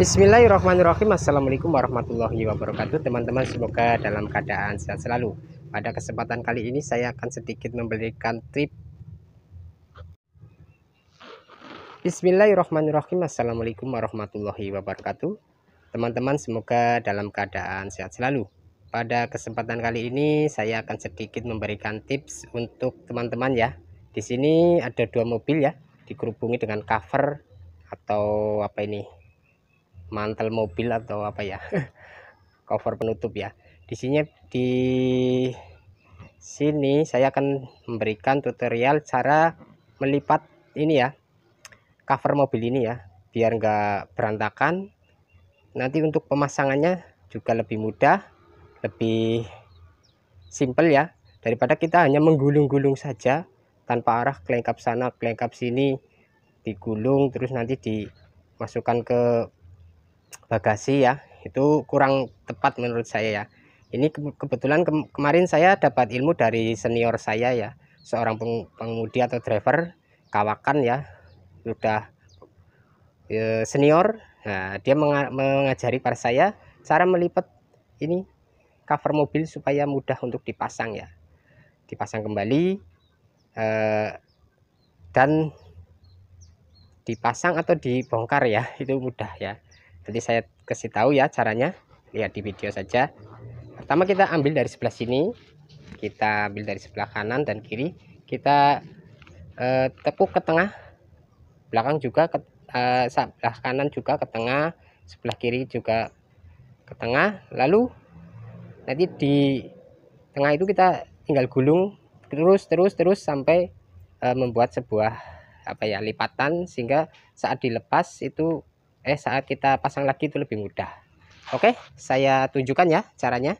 Bismillahirrahmanirrahim Assalamualaikum warahmatullahi wabarakatuh Teman-teman semoga dalam keadaan sehat selalu Pada kesempatan kali ini saya akan sedikit memberikan trip. Bismillahirrahmanirrahim Assalamualaikum warahmatullahi wabarakatuh Teman-teman semoga dalam keadaan sehat selalu Pada kesempatan kali ini saya akan sedikit memberikan tips untuk teman-teman ya di sini ada dua mobil ya dikerubungi dengan cover atau apa ini mantel mobil atau apa ya cover penutup ya di sini di sini saya akan memberikan tutorial cara melipat ini ya cover mobil ini ya biar enggak berantakan nanti untuk pemasangannya juga lebih mudah lebih simple ya daripada kita hanya menggulung-gulung saja tanpa arah kelengkap sana kelengkap sini digulung terus nanti dimasukkan ke bagasi ya itu kurang tepat menurut saya ya ini kebetulan ke kemarin saya dapat ilmu dari senior saya ya seorang peng pengemudi atau driver kawakan ya sudah e, senior nah, dia meng mengajari pada saya cara melipat ini cover mobil supaya mudah untuk dipasang ya dipasang kembali e, dan dipasang atau dibongkar ya itu mudah ya nanti saya kasih tahu ya caranya lihat di video saja pertama kita ambil dari sebelah sini kita ambil dari sebelah kanan dan kiri kita eh, tepuk ke tengah belakang juga ke eh, sebelah kanan juga ke tengah sebelah kiri juga ke tengah lalu nanti di tengah itu kita tinggal gulung terus terus terus sampai eh, membuat sebuah apa ya lipatan sehingga saat dilepas itu eh saat kita pasang lagi itu lebih mudah oke saya tunjukkan ya caranya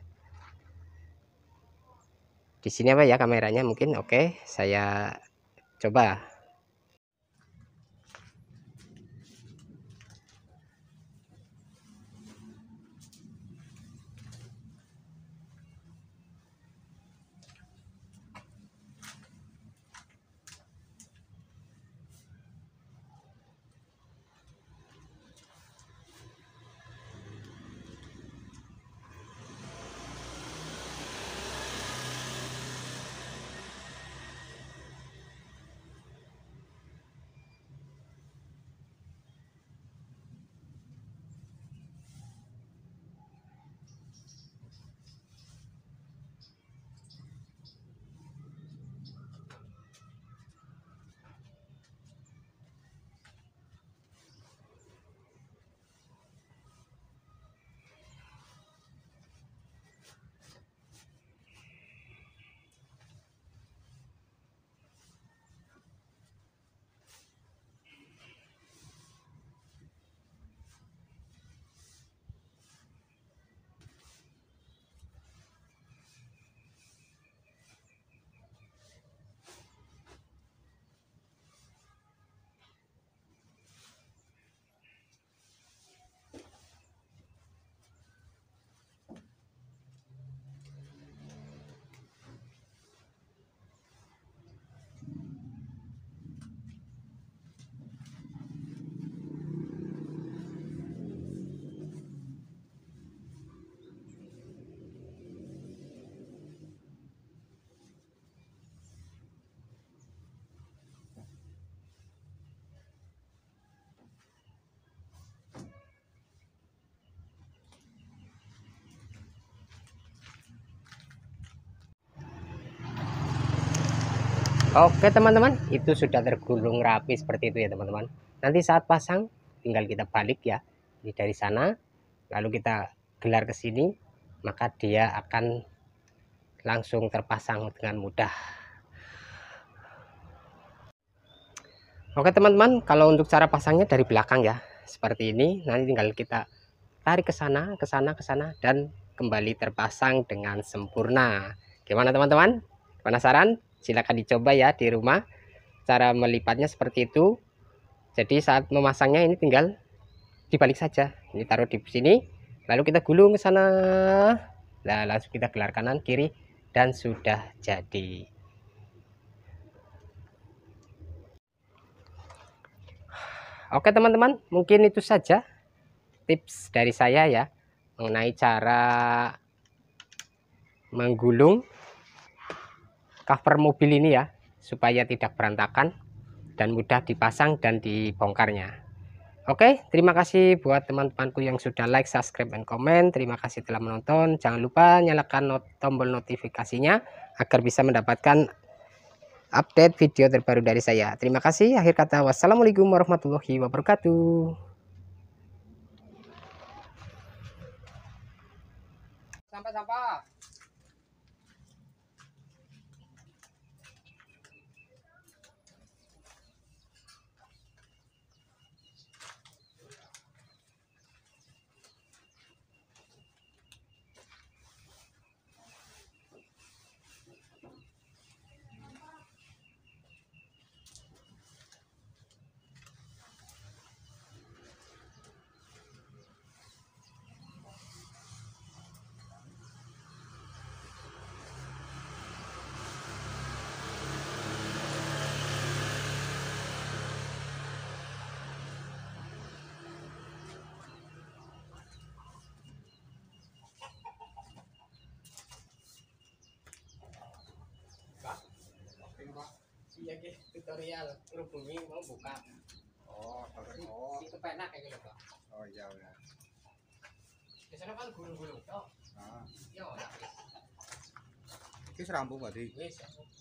di sini apa ya kameranya mungkin oke saya coba Oke teman-teman, itu sudah tergulung rapi seperti itu ya teman-teman. Nanti saat pasang, tinggal kita balik ya. Ini dari sana, lalu kita gelar ke sini, maka dia akan langsung terpasang dengan mudah. Oke teman-teman, kalau untuk cara pasangnya dari belakang ya, seperti ini. Nanti tinggal kita tarik ke sana, ke sana, ke sana, dan kembali terpasang dengan sempurna. Gimana teman-teman? Penasaran? silakan dicoba ya di rumah. Cara melipatnya seperti itu. Jadi saat memasangnya ini tinggal dibalik saja. Ini taruh di sini, lalu kita gulung ke sana. Nah, langsung kita gelar kanan kiri dan sudah jadi. Oke teman-teman, mungkin itu saja tips dari saya ya mengenai cara menggulung cover mobil ini ya supaya tidak berantakan dan mudah dipasang dan dibongkarnya Oke, terima kasih buat teman-temanku yang sudah like, subscribe, dan comment. Terima kasih telah menonton. Jangan lupa nyalakan not tombol notifikasinya agar bisa mendapatkan update video terbaru dari saya. Terima kasih. Akhir kata, wassalamualaikum warahmatullahi wabarakatuh. Sampai-sampai. tutorial rubungi mau buka oh si, oh itu penak kayak gitu oh iya ya biasanya kan gulung-gulung toh ah. ya ora wis rampung berarti wis